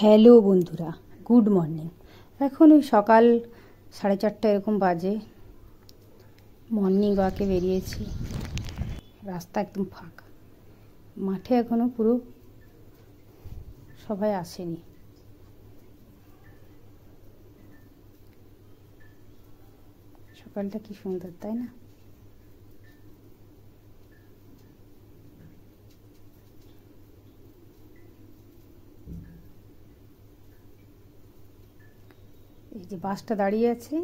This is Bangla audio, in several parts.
হ্যালো বন্ধুরা গুড মর্নিং এখন ওই সকাল সাড়ে চারটা এরকম বাজে মর্নিং ওয়াকে বেরিয়েছি রাস্তা একদম ফাঁকা মাঠে এখনও পুরো সবাই আসেনি সকালটা কি সুন্দর তাই না এই যে বাসটা দাঁড়িয়ে আছে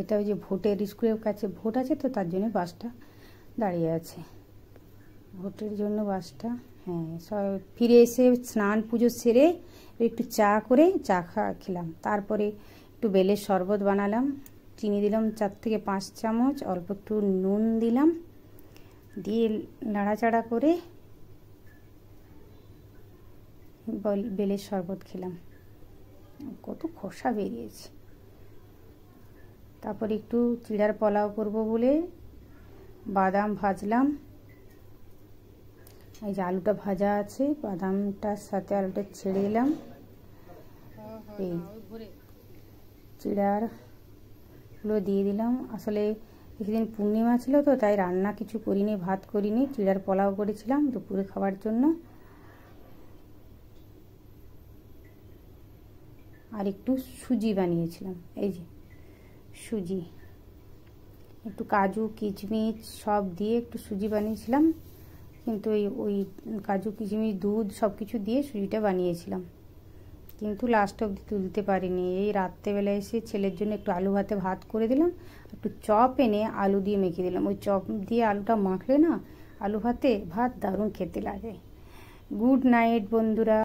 এটা ওই যে ভোটের স্কুলের কাছে ভোট আছে তো তার জন্য বাসটা দাঁড়িয়ে আছে ভোটের জন্য বাসটা হ্যাঁ সব ফিরে এসে স্নান পুজো সেরে একটু চা করে চা খা খেলাম তারপরে একটু বেলের শরবত বানালাম চিনি দিলাম চার থেকে পাঁচ চামচ অল্প একটু নুন দিলাম দিয়ে নাড়াচাড়া করে বেলের শরবত খেলাম কত খোসা বেরিয়েছে তারপর একটু চিড়ার পোলাও করব বলে বাদাম ভাজলাম এই যে আলুটা ভাজা আছে বাদামটার সাথে আলুটা ছেড়ে এলাম এই চিড়ারগুলো দিয়ে দিলাম আসলে কিছুদিন পূর্ণিমা ছিল তো তাই রান্না কিছু করিনি ভাত করিনি চিড়ার পোলাও করেছিলাম দুপুরে খাওয়ার জন্য আর একটু সুজি বানিয়েছিলাম এই যে সুজি একটু কাজু কিচমিচ সব দিয়ে একটু সুজি বানিয়েছিলাম কিন্তু ওই ওই কাজু কিচমিচ দুধ সব কিছু দিয়ে সুজিটা বানিয়েছিলাম কিন্তু লাস্ট অবধি তুলতে পারিনি এই রাত্রেবেলা এসে ছেলের জন্য একটু আলু ভাতে ভাত করে দিলাম একটু চপ এনে আলু দিয়ে মেখে দিলাম ওই চপ দিয়ে আলুটা মাখলে না আলু ভাতে ভাত দারুণ খেতে লাগে গুড নাইট বন্ধুরা